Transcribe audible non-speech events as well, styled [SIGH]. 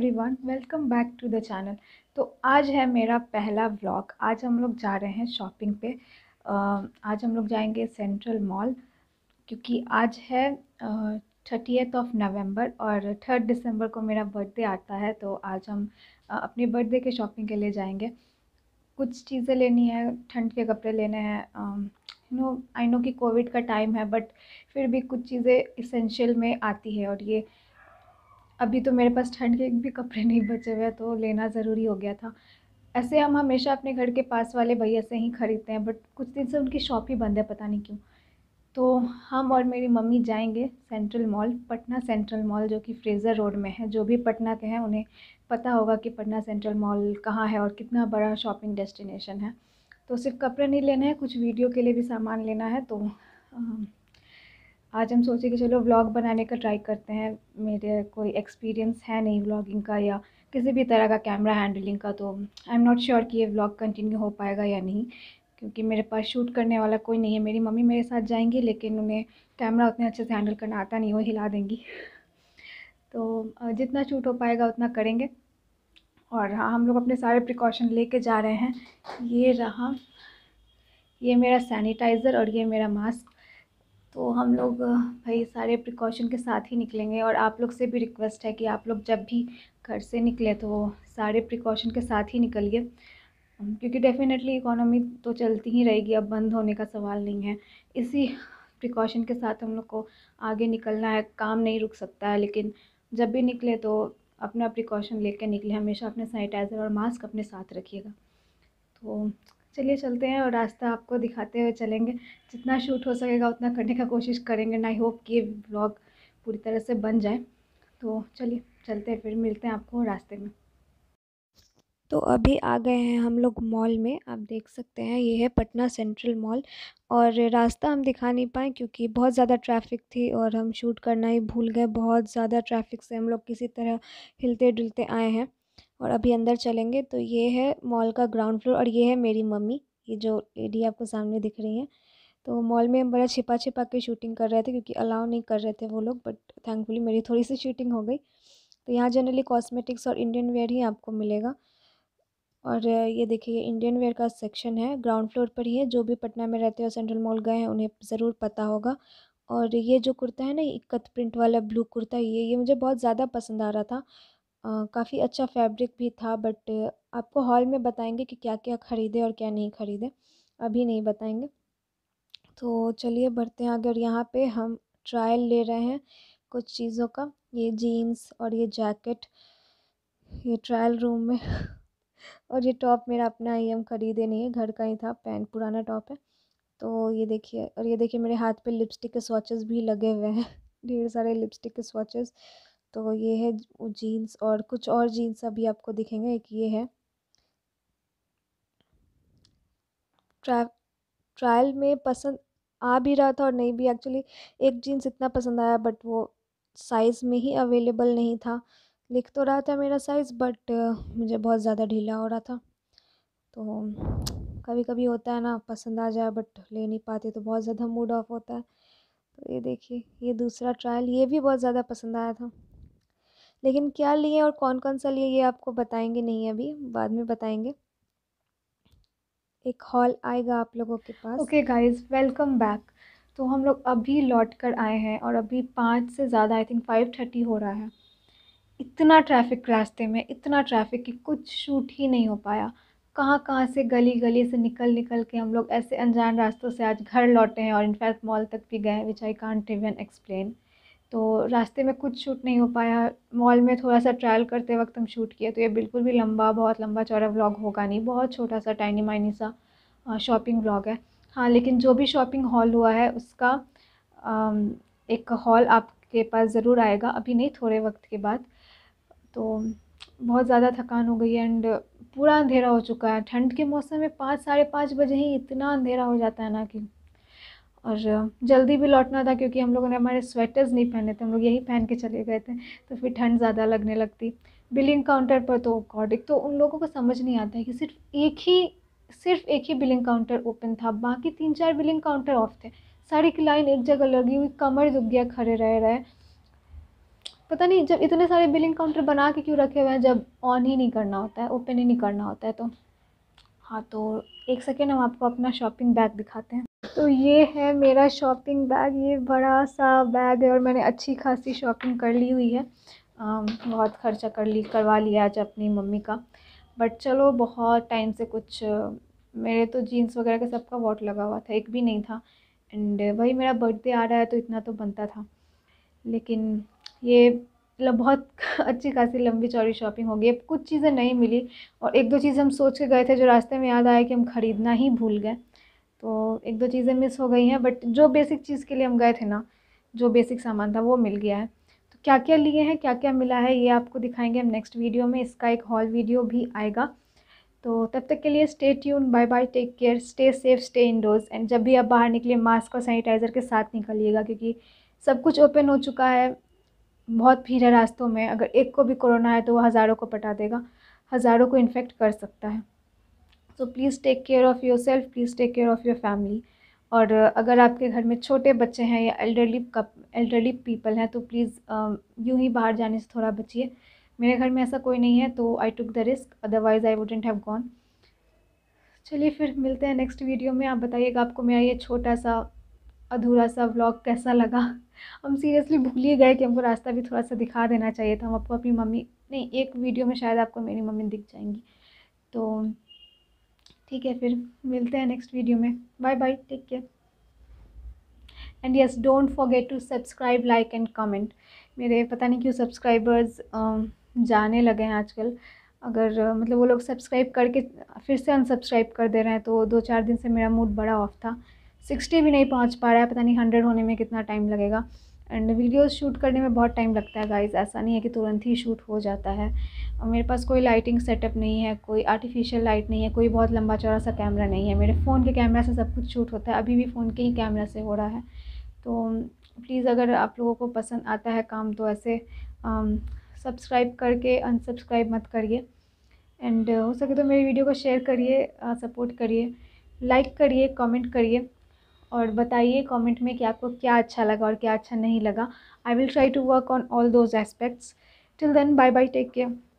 every everyone welcome back to the channel तो आज है मेरा पहला व्लॉग आज हम लोग जा रहे हैं शॉपिंग पे आज हम लोग जाएंगे सेंट्रल मॉल क्योंकि आज है एथ ऑफ नवंबर और थर्ड दिसंबर को मेरा बर्थडे आता है तो आज हम अपने बर्थडे के शॉपिंग के लिए जाएंगे कुछ चीज़ें लेनी है ठंड के कपड़े लेने हैं नो आई नो कि कोविड का टाइम है बट फिर भी कुछ चीज़ें इसेंशियल में आती है और ये अभी तो मेरे पास ठंड के भी कपड़े नहीं बचे हुए तो लेना ज़रूरी हो गया था ऐसे हम हमेशा अपने घर के पास वाले भैया से ही ख़रीदते हैं बट कुछ दिन से उनकी शॉप ही बंद है पता नहीं क्यों तो हम और मेरी मम्मी जाएंगे central mall Patna central mall जो कि फ्रेज़र रोड में है जो भी पटना के हैं उन्हें पता होगा कि पटना सेंट्रल मॉल कहाँ है और कितना बड़ा शॉपिंग डेस्टिनेशन है तो सिर्फ कपड़े नहीं लेना है कुछ वीडियो के लिए भी सामान लेना है तो आज हम सोचे कि चलो व्लॉग बनाने का ट्राई करते हैं मेरे कोई एक्सपीरियंस है नहीं व्लॉगिंग का या किसी भी तरह का कैमरा हैंडलिंग का तो आई एम नॉट श्योर कि ये व्लॉग कंटिन्यू हो पाएगा या नहीं क्योंकि मेरे पास शूट करने वाला कोई नहीं है मेरी मम्मी मेरे साथ जाएंगी लेकिन उन्हें कैमरा उतने अच्छे से हैंडल करना आता नहीं वो हिला देंगी [LAUGHS] तो जितना शूट हो पाएगा उतना करेंगे और हाँ हम लोग अपने सारे प्रिकॉशन लेके जा रहे हैं ये रहा ये मेरा सैनिटाइज़र और ये मेरा मास्क तो हम लोग भाई सारे प्रिकॉशन के साथ ही निकलेंगे और आप लोग से भी रिक्वेस्ट है कि आप लोग जब भी घर से निकले तो सारे प्रिकॉशन के साथ ही निकलिए क्योंकि डेफ़िनेटली इकोनॉमी तो चलती ही रहेगी अब बंद होने का सवाल नहीं है इसी प्रिकॉशन के साथ हम लोग को आगे निकलना है काम नहीं रुक सकता है लेकिन जब भी निकले तो अपना प्रिकॉशन लेके निकले हमेशा अपने सैनिटाइज़र और मास्क अपने साथ रखिएगा तो चलिए चलते हैं और रास्ता आपको दिखाते हुए चलेंगे जितना शूट हो सकेगा उतना करने का कोशिश करेंगे एंड आई होप कि ब्लॉग पूरी तरह से बन जाए तो चलिए चलते हैं फिर मिलते हैं आपको रास्ते में तो अभी आ गए हैं हम लोग मॉल में आप देख सकते हैं ये है पटना सेंट्रल मॉल और रास्ता हम दिखा नहीं पाए क्योंकि बहुत ज़्यादा ट्रैफिक थी और हम शूट करना ही भूल गए बहुत ज़्यादा ट्रैफिक से हम लोग किसी तरह हिलते डुलते आए हैं और अभी अंदर चलेंगे तो ये है मॉल का ग्राउंड फ्लोर और ये है मेरी मम्मी ये जो लेडी आपको सामने दिख रही हैं तो मॉल में हम बड़ा छिपा छिपा के शूटिंग कर रहे थे क्योंकि अलाउ नहीं कर रहे थे वो लोग बट थैंकफुली मेरी थोड़ी सी शूटिंग हो गई तो यहाँ जनरली कॉस्मेटिक्स और इंडियन वेयर ही आपको मिलेगा और ये देखिए इंडियन वेयर का सेक्शन है ग्राउंड फ्लोर पर ही है जो भी पटना में रहते हैं सेंट्रल मॉल गए हैं उन्हें ज़रूर पता होगा और ये जो कुर्ता है ना इक्कत प्रिंट वाला ब्लू कुर्ता ये ये मुझे बहुत ज़्यादा पसंद आ रहा था काफ़ी अच्छा फ़ैब्रिक भी था बट आपको हॉल में बताएंगे कि क्या क्या खरीदे और क्या नहीं ख़रीदें अभी नहीं बताएंगे तो चलिए बढ़ते हैं अगर यहाँ पे हम ट्रायल ले रहे हैं कुछ चीज़ों का ये जीन्स और ये जैकेट ये ट्रायल रूम में [LAUGHS] और ये टॉप मेरा अपना ही हम ख़रीदे नहीं है घर का ही था पैंट पुराना टॉप है तो ये देखिए और ये देखिए मेरे हाथ पे लिपस्टिक के स्वाचेस भी लगे हुए हैं [LAUGHS] ढेर सारे लिपस्टिक के स्वाचेस तो ये है जीन्स और कुछ और जीन्स अभी आपको दिखेंगे एक ये है ट्रा ट्रायल में पसंद आ भी रहा था और नहीं भी एक्चुअली एक जीन्स इतना पसंद आया बट वो साइज़ में ही अवेलेबल नहीं था लिख तो रहा था मेरा साइज़ बट मुझे बहुत ज़्यादा ढीला हो रहा था तो कभी कभी होता है ना पसंद आ जाए बट ले नहीं पाते तो बहुत ज़्यादा मूड ऑफ होता है तो ये देखिए ये दूसरा ट्रायल ये भी बहुत ज़्यादा पसंद आया था लेकिन क्या लिए और कौन कौन सा लिए ये आपको बताएंगे नहीं अभी बाद में बताएंगे एक हॉल आएगा आप लोगों के पास ओके गाइस वेलकम बैक तो हम लोग अभी लौट कर आए हैं और अभी पाँच से ज़्यादा आई थिंक फाइव थर्टी हो रहा है इतना ट्रैफिक रास्ते में इतना ट्रैफिक कि कुछ शूट ही नहीं हो पाया कहाँ कहाँ से गली गली से निकल निकल के हम लोग ऐसे अनजान रास्तों से आज घर लौटे हैं और इनफैक्ट मॉल तक भी गए which I can't even explain तो रास्ते में कुछ शूट नहीं हो पाया मॉल में थोड़ा सा ट्रायल करते वक्त हम शूट किया तो ये बिल्कुल भी लंबा बहुत लंबा चौड़ा व्लॉग होगा नहीं बहुत छोटा सा टाइनी माइनी सा शॉपिंग व्लॉग है हाँ लेकिन जो भी शॉपिंग हॉल हुआ है उसका एक हॉल आपके पास ज़रूर आएगा अभी नहीं थोड़े वक्त के बाद तो बहुत ज़्यादा थकान हो गई एंड पूरा अंधेरा हो चुका है ठंड के मौसम में पाँच साढ़े पाँच बजे ही इतना अंधेरा हो जाता है ना कि और जल्दी भी लौटना था क्योंकि हम लोगों ने हमारे स्वेटर्स नहीं पहने थे हम लोग यही पहन के चले गए थे तो फिर ठंड ज़्यादा लगने लगती बिलिंग काउंटर पर तो अकॉर्डिंग तो उन लोगों को समझ नहीं आता है कि सिर्फ एक ही सिर्फ एक ही बिलिंग काउंटर ओपन था बाकी तीन चार बिलिंग काउंटर ऑफ थे सारी की लाइन एक जगह लगी हुई कमर दुख गया खड़े रह रहे पता नहीं जब इतने सारे बिलिंग काउंटर बना के क्यों रखे हुए हैं जब ऑन ही नहीं करना होता है ओपन ही नहीं करना होता है तो हाँ तो एक सेकेंड हम आपको अपना शॉपिंग बैग दिखाते हैं तो ये है मेरा शॉपिंग बैग ये बड़ा सा बैग है और मैंने अच्छी खासी शॉपिंग कर ली हुई है आ, बहुत खर्चा कर ली करवा लिया आज अपनी मम्मी का बट चलो बहुत टाइम से कुछ मेरे तो जीन्स वगैरह का सबका वॉट लगा हुआ था एक भी नहीं था एंड वही मेरा बर्थडे आ रहा है तो इतना तो बनता था लेकिन ये मतलब बहुत [LAUGHS] अच्छी खासी लंबी चौड़ी शॉपिंग हो गई कुछ चीज़ें नहीं मिली और एक दो चीज़ हम सोच के गए थे जो रास्ते में याद आया कि हम ख़रीदना ही भूल गए तो एक दो चीज़ें मिस हो गई हैं बट जो बेसिक चीज़ के लिए हम गए थे ना जो बेसिक सामान था वो मिल गया है तो क्या क्या लिए हैं क्या क्या मिला है ये आपको दिखाएंगे हम नेक्स्ट वीडियो में इसका एक हॉल वीडियो भी आएगा तो तब तक के लिए stay tune bye bye take care stay safe stay indoors and जब भी आप बाहर निकले मास्क और सैनिटाइज़र के साथ निकलिएगा क्योंकि सब कुछ ओपन हो चुका है बहुत भीड़ है रास्तों में अगर एक को भी कोरोना है तो वह हज़ारों को पटा देगा हज़ारों को इन्फेक्ट कर सकता है so please take care of yourself please take care of your family और अगर आपके घर में छोटे बच्चे हैं या एल्डरली कप एल्डरली पीपल हैं तो प्लीज़ um, यूँ ही बाहर जाने से थोड़ा बचिए मेरे घर में ऐसा कोई नहीं है तो I took the risk otherwise I wouldn't have gone चलिए फिर मिलते हैं नेक्स्ट वीडियो में आप बताइएगा आपको मेरा ये छोटा सा अधूरा सा व्लॉग कैसा लगा हम सीरियसली भूल ही गए कि हमको रास्ता भी थोड़ा सा दिखा देना चाहिए था हम आपको अपनी मम्मी नहीं एक वीडियो में शायद आपको मेरी मम्मी दिख जाएंगी तो ठीक है फिर मिलते हैं नेक्स्ट वीडियो में bye bye take care and yes don't forget to subscribe like and comment मेरे पता नहीं क्यों सब्सक्राइबर्स जाने लगे हैं आजकल अगर मतलब वो लोग सब्सक्राइब करके फिर से अनसब्सक्राइब कर दे रहे हैं तो दो चार दिन से मेरा मूड बड़ा ऑफ था सिक्सटी भी नहीं पहुंच पा रहा है पता नहीं हंड्रेड होने में कितना टाइम लगेगा एंड वीडियोस शूट करने में बहुत टाइम लगता है गाइज ऐसा नहीं है कि तुरंत ही शूट हो जाता है मेरे पास कोई लाइटिंग सेटअप नहीं है कोई आर्टिफिशियल लाइट नहीं है कोई बहुत लंबा चौड़ा सा कैमरा नहीं है मेरे फ़ोन के कैमरा से सब कुछ शूट होता है अभी भी फ़ोन के ही कैमरा से हो रहा है तो प्लीज़ अगर आप लोगों को पसंद आता है काम तो ऐसे सब्सक्राइब करके अनसब्सक्राइब मत करिए एंड हो सके तो मेरी वीडियो को शेयर करिए सपोर्ट करिए लाइक करिए कमेंट करिए और बताइए कमेंट में कि आपको क्या अच्छा लगा और क्या अच्छा नहीं लगा I will try to work on all those aspects till then bye bye take care